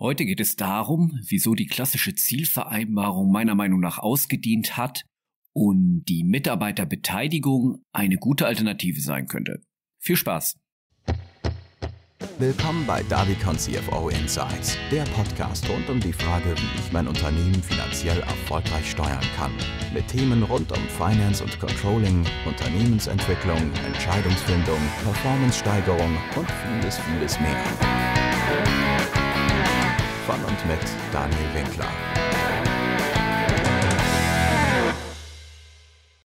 Heute geht es darum, wieso die klassische Zielvereinbarung meiner Meinung nach ausgedient hat und die Mitarbeiterbeteiligung eine gute Alternative sein könnte. Viel Spaß! Willkommen bei Davicon CFO Insights, der Podcast rund um die Frage, wie ich mein Unternehmen finanziell erfolgreich steuern kann. Mit Themen rund um Finance und Controlling, Unternehmensentwicklung, Entscheidungsfindung, Performance-Steigerung und vieles, vieles mehr von und mit Daniel Winkler.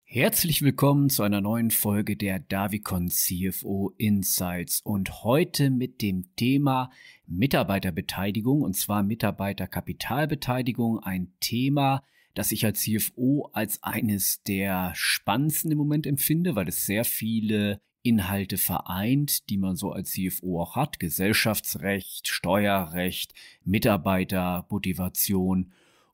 Herzlich willkommen zu einer neuen Folge der Davicon CFO Insights und heute mit dem Thema Mitarbeiterbeteiligung und zwar Mitarbeiterkapitalbeteiligung, ein Thema, das ich als CFO als eines der spannendsten im Moment empfinde, weil es sehr viele Inhalte vereint, die man so als CFO auch hat. Gesellschaftsrecht, Steuerrecht, Mitarbeiter, Motivation.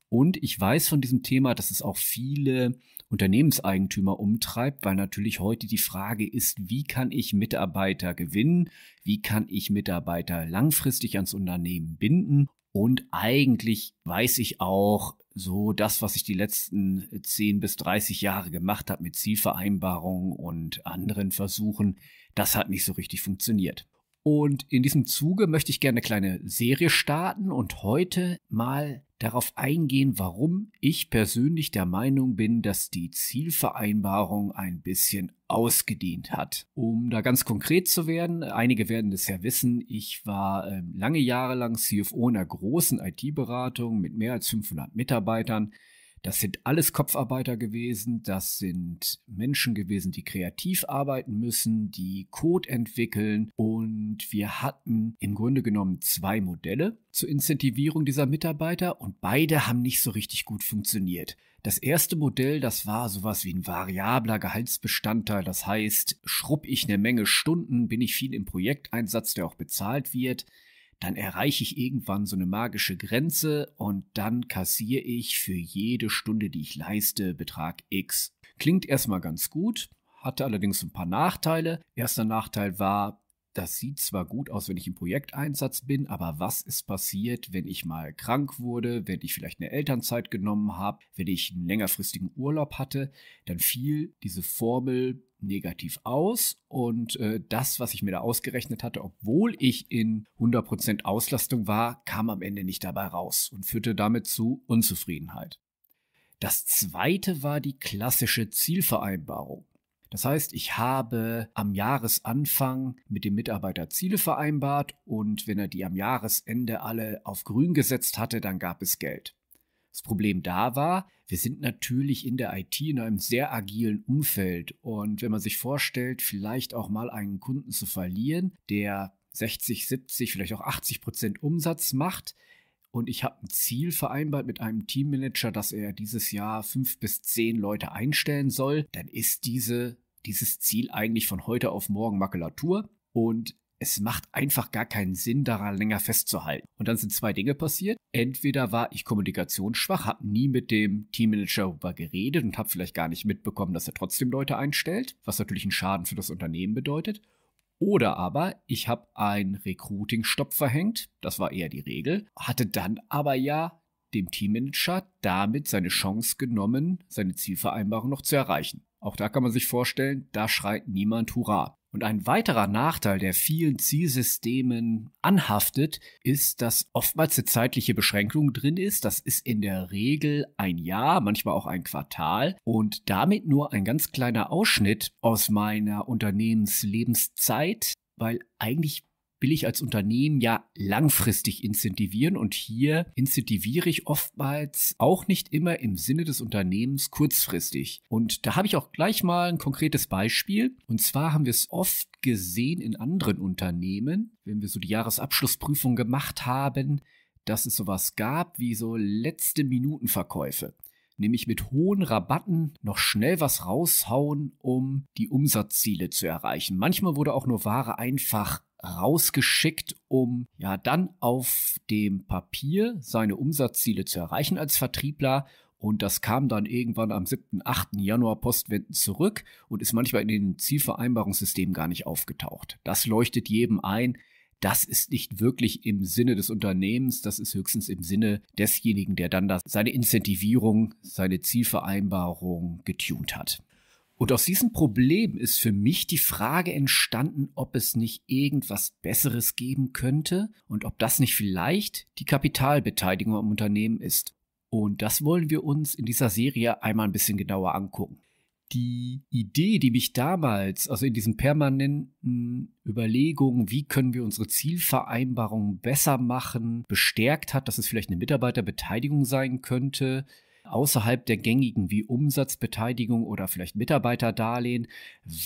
Und ich weiß von diesem Thema, dass es auch viele Unternehmenseigentümer umtreibt, weil natürlich heute die Frage ist, wie kann ich Mitarbeiter gewinnen? Wie kann ich Mitarbeiter langfristig ans Unternehmen binden? Und eigentlich weiß ich auch so das, was ich die letzten 10 bis 30 Jahre gemacht habe mit Zielvereinbarungen und anderen Versuchen, das hat nicht so richtig funktioniert. Und in diesem Zuge möchte ich gerne eine kleine Serie starten und heute mal darauf eingehen, warum ich persönlich der Meinung bin, dass die Zielvereinbarung ein bisschen ausgedient hat. Um da ganz konkret zu werden, einige werden es ja wissen, ich war ähm, lange Jahre lang CFO einer großen IT-Beratung mit mehr als 500 Mitarbeitern. Das sind alles Kopfarbeiter gewesen, das sind Menschen gewesen, die kreativ arbeiten müssen, die Code entwickeln und wir hatten im Grunde genommen zwei Modelle zur Incentivierung dieser Mitarbeiter und beide haben nicht so richtig gut funktioniert. Das erste Modell, das war sowas wie ein variabler Gehaltsbestandteil. Das heißt, schrubb ich eine Menge Stunden, bin ich viel im Projekteinsatz, der auch bezahlt wird, dann erreiche ich irgendwann so eine magische Grenze und dann kassiere ich für jede Stunde, die ich leiste, Betrag X. Klingt erstmal ganz gut, hatte allerdings ein paar Nachteile. Erster Nachteil war, das sieht zwar gut aus, wenn ich im Projekteinsatz bin, aber was ist passiert, wenn ich mal krank wurde, wenn ich vielleicht eine Elternzeit genommen habe, wenn ich einen längerfristigen Urlaub hatte, dann fiel diese Formel negativ aus. Und äh, das, was ich mir da ausgerechnet hatte, obwohl ich in 100% Auslastung war, kam am Ende nicht dabei raus und führte damit zu Unzufriedenheit. Das zweite war die klassische Zielvereinbarung. Das heißt, ich habe am Jahresanfang mit dem Mitarbeiter Ziele vereinbart und wenn er die am Jahresende alle auf grün gesetzt hatte, dann gab es Geld. Das Problem da war, wir sind natürlich in der IT in einem sehr agilen Umfeld. Und wenn man sich vorstellt, vielleicht auch mal einen Kunden zu verlieren, der 60, 70, vielleicht auch 80 Prozent Umsatz macht, und ich habe ein Ziel vereinbart mit einem Teammanager, dass er dieses Jahr fünf bis zehn Leute einstellen soll, dann ist diese, dieses Ziel eigentlich von heute auf morgen Makulatur. Und es macht einfach gar keinen Sinn, daran länger festzuhalten. Und dann sind zwei Dinge passiert. Entweder war ich kommunikationsschwach, habe nie mit dem Teammanager darüber geredet und habe vielleicht gar nicht mitbekommen, dass er trotzdem Leute einstellt, was natürlich einen Schaden für das Unternehmen bedeutet. Oder aber ich habe einen Recruiting-Stopp verhängt, das war eher die Regel, hatte dann aber ja dem Teammanager damit seine Chance genommen, seine Zielvereinbarung noch zu erreichen. Auch da kann man sich vorstellen, da schreit niemand Hurra. Und ein weiterer Nachteil, der vielen Zielsystemen anhaftet, ist, dass oftmals eine zeitliche Beschränkung drin ist. Das ist in der Regel ein Jahr, manchmal auch ein Quartal und damit nur ein ganz kleiner Ausschnitt aus meiner Unternehmenslebenszeit, weil eigentlich will ich als Unternehmen ja langfristig incentivieren und hier incentiviere ich oftmals auch nicht immer im Sinne des Unternehmens kurzfristig. Und da habe ich auch gleich mal ein konkretes Beispiel. Und zwar haben wir es oft gesehen in anderen Unternehmen, wenn wir so die Jahresabschlussprüfung gemacht haben, dass es sowas gab wie so letzte Minutenverkäufe nämlich mit hohen Rabatten noch schnell was raushauen, um die Umsatzziele zu erreichen. Manchmal wurde auch nur Ware einfach rausgeschickt, um ja dann auf dem Papier seine Umsatzziele zu erreichen als Vertriebler. Und das kam dann irgendwann am 7., 8. Januar postwendend zurück und ist manchmal in den Zielvereinbarungssystemen gar nicht aufgetaucht. Das leuchtet jedem ein. Das ist nicht wirklich im Sinne des Unternehmens, das ist höchstens im Sinne desjenigen, der dann seine Incentivierung, seine Zielvereinbarung getunt hat. Und aus diesem Problem ist für mich die Frage entstanden, ob es nicht irgendwas Besseres geben könnte und ob das nicht vielleicht die Kapitalbeteiligung am Unternehmen ist. Und das wollen wir uns in dieser Serie einmal ein bisschen genauer angucken. Die Idee, die mich damals, also in diesen permanenten Überlegungen, wie können wir unsere Zielvereinbarungen besser machen, bestärkt hat, dass es vielleicht eine Mitarbeiterbeteiligung sein könnte, außerhalb der gängigen wie Umsatzbeteiligung oder vielleicht Mitarbeiterdarlehen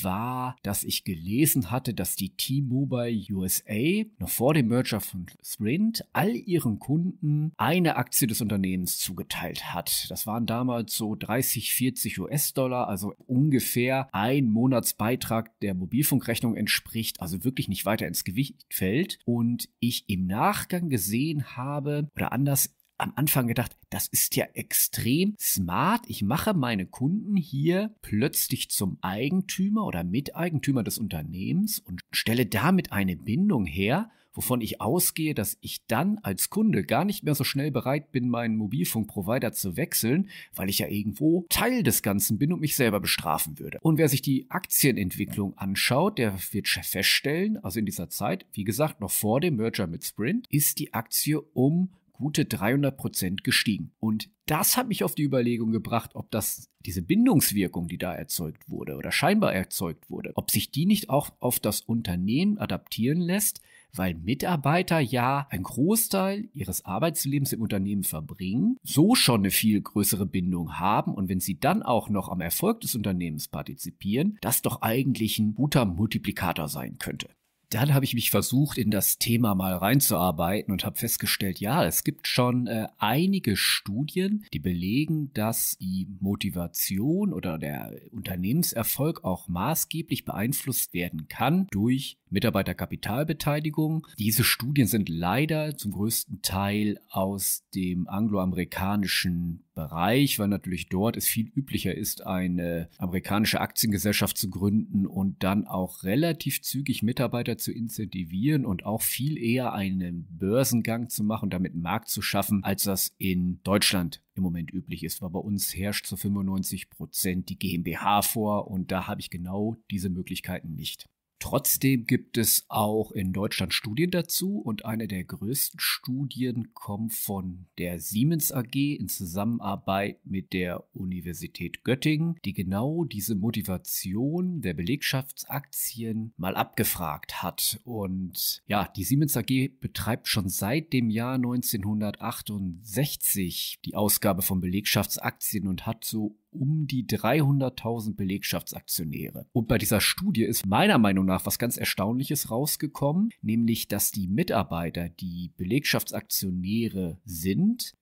war, dass ich gelesen hatte, dass die T-Mobile USA noch vor dem Merger von Sprint all ihren Kunden eine Aktie des Unternehmens zugeteilt hat. Das waren damals so 30, 40 US-Dollar, also ungefähr ein Monatsbeitrag der Mobilfunkrechnung entspricht, also wirklich nicht weiter ins Gewicht fällt. Und ich im Nachgang gesehen habe oder anders am Anfang gedacht, das ist ja extrem smart. Ich mache meine Kunden hier plötzlich zum Eigentümer oder Miteigentümer des Unternehmens und stelle damit eine Bindung her, wovon ich ausgehe, dass ich dann als Kunde gar nicht mehr so schnell bereit bin, meinen Mobilfunkprovider zu wechseln, weil ich ja irgendwo Teil des Ganzen bin und mich selber bestrafen würde. Und wer sich die Aktienentwicklung anschaut, der wird feststellen, also in dieser Zeit, wie gesagt, noch vor dem Merger mit Sprint, ist die Aktie um gute 300 Prozent gestiegen. Und das hat mich auf die Überlegung gebracht, ob das diese Bindungswirkung, die da erzeugt wurde oder scheinbar erzeugt wurde, ob sich die nicht auch auf das Unternehmen adaptieren lässt, weil Mitarbeiter ja einen Großteil ihres Arbeitslebens im Unternehmen verbringen, so schon eine viel größere Bindung haben und wenn sie dann auch noch am Erfolg des Unternehmens partizipieren, das doch eigentlich ein guter Multiplikator sein könnte dann habe ich mich versucht, in das Thema mal reinzuarbeiten und habe festgestellt, ja, es gibt schon äh, einige Studien, die belegen, dass die Motivation oder der Unternehmenserfolg auch maßgeblich beeinflusst werden kann durch Mitarbeiterkapitalbeteiligung. Diese Studien sind leider zum größten Teil aus dem angloamerikanischen Bereich, weil natürlich dort es viel üblicher ist, eine amerikanische Aktiengesellschaft zu gründen und dann auch relativ zügig Mitarbeiter zu incentivieren und auch viel eher einen Börsengang zu machen und damit einen Markt zu schaffen, als das in Deutschland im Moment üblich ist, weil bei uns herrscht zu 95 Prozent die GmbH vor und da habe ich genau diese Möglichkeiten nicht. Trotzdem gibt es auch in Deutschland Studien dazu und eine der größten Studien kommt von der Siemens AG in Zusammenarbeit mit der Universität Göttingen, die genau diese Motivation der Belegschaftsaktien mal abgefragt hat. Und ja, die Siemens AG betreibt schon seit dem Jahr 1968 die Ausgabe von Belegschaftsaktien und hat so um die 300.000 Belegschaftsaktionäre. Und bei dieser Studie ist meiner Meinung nach was ganz Erstaunliches rausgekommen, nämlich dass die Mitarbeiter, die Belegschaftsaktionäre sind,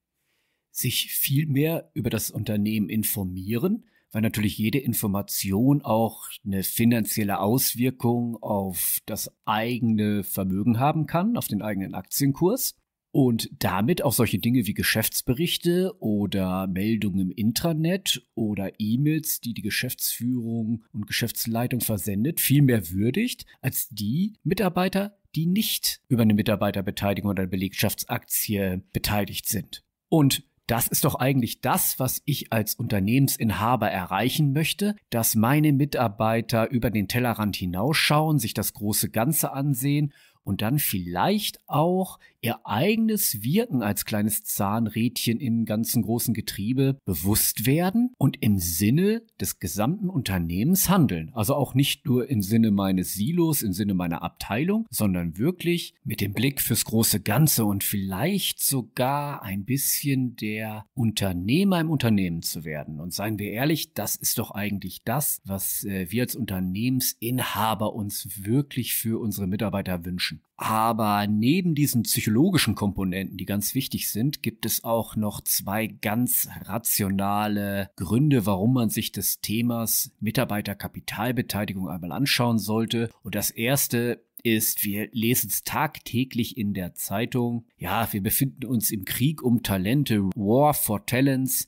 sich viel mehr über das Unternehmen informieren, weil natürlich jede Information auch eine finanzielle Auswirkung auf das eigene Vermögen haben kann, auf den eigenen Aktienkurs und damit auch solche Dinge wie Geschäftsberichte oder Meldungen im Intranet oder E-Mails, die die Geschäftsführung und Geschäftsleitung versendet, viel mehr würdigt als die Mitarbeiter, die nicht über eine Mitarbeiterbeteiligung oder eine Belegschaftsaktie beteiligt sind. Und das ist doch eigentlich das, was ich als Unternehmensinhaber erreichen möchte, dass meine Mitarbeiter über den Tellerrand hinausschauen, sich das große Ganze ansehen und dann vielleicht auch ihr eigenes Wirken als kleines Zahnrädchen im ganzen großen Getriebe bewusst werden und im Sinne des gesamten Unternehmens handeln. Also auch nicht nur im Sinne meines Silos, im Sinne meiner Abteilung, sondern wirklich mit dem Blick fürs große Ganze und vielleicht sogar ein bisschen der Unternehmer im Unternehmen zu werden. Und seien wir ehrlich, das ist doch eigentlich das, was äh, wir als Unternehmensinhaber uns wirklich für unsere Mitarbeiter wünschen Menschen. Aber neben diesen psychologischen Komponenten, die ganz wichtig sind, gibt es auch noch zwei ganz rationale Gründe, warum man sich des Themas Mitarbeiterkapitalbeteiligung einmal anschauen sollte. Und das erste ist, wir lesen es tagtäglich in der Zeitung. Ja, wir befinden uns im Krieg um Talente, War for Talents.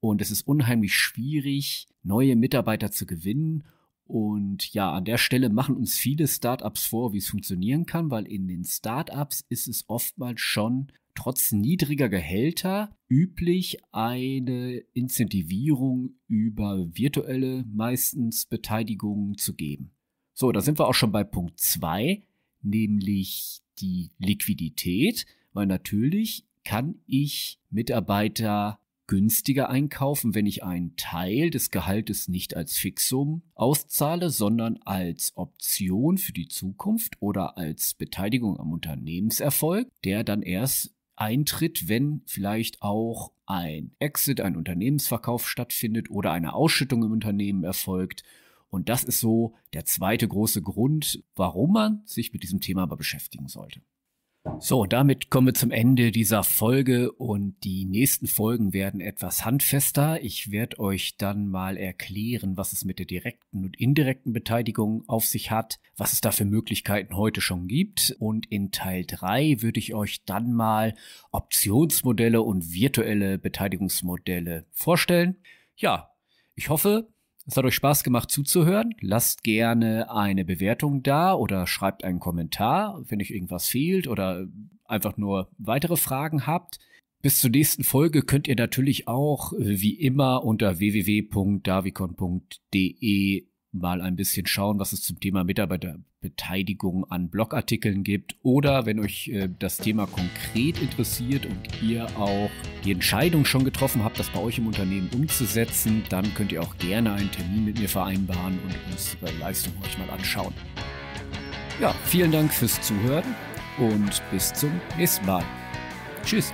Und es ist unheimlich schwierig, neue Mitarbeiter zu gewinnen. Und ja, an der Stelle machen uns viele Startups vor, wie es funktionieren kann, weil in den Startups ist es oftmals schon trotz niedriger Gehälter üblich eine Incentivierung über virtuelle meistens Beteiligungen zu geben. So, da sind wir auch schon bei Punkt 2, nämlich die Liquidität, weil natürlich kann ich Mitarbeiter günstiger einkaufen, wenn ich einen Teil des Gehaltes nicht als Fixum auszahle, sondern als Option für die Zukunft oder als Beteiligung am Unternehmenserfolg, der dann erst eintritt, wenn vielleicht auch ein Exit, ein Unternehmensverkauf stattfindet oder eine Ausschüttung im Unternehmen erfolgt. Und das ist so der zweite große Grund, warum man sich mit diesem Thema aber beschäftigen sollte. So, damit kommen wir zum Ende dieser Folge und die nächsten Folgen werden etwas handfester. Ich werde euch dann mal erklären, was es mit der direkten und indirekten Beteiligung auf sich hat, was es da für Möglichkeiten heute schon gibt. Und in Teil 3 würde ich euch dann mal Optionsmodelle und virtuelle Beteiligungsmodelle vorstellen. Ja, ich hoffe, es hat euch Spaß gemacht zuzuhören. Lasst gerne eine Bewertung da oder schreibt einen Kommentar, wenn euch irgendwas fehlt oder einfach nur weitere Fragen habt. Bis zur nächsten Folge könnt ihr natürlich auch wie immer unter www.davicon.de mal ein bisschen schauen, was es zum Thema Mitarbeiterbeteiligung an Blogartikeln gibt. Oder wenn euch äh, das Thema konkret interessiert und ihr auch die Entscheidung schon getroffen habt, das bei euch im Unternehmen umzusetzen, dann könnt ihr auch gerne einen Termin mit mir vereinbaren und uns die Leistung euch mal anschauen. Ja, vielen Dank fürs Zuhören und bis zum nächsten Mal. Tschüss.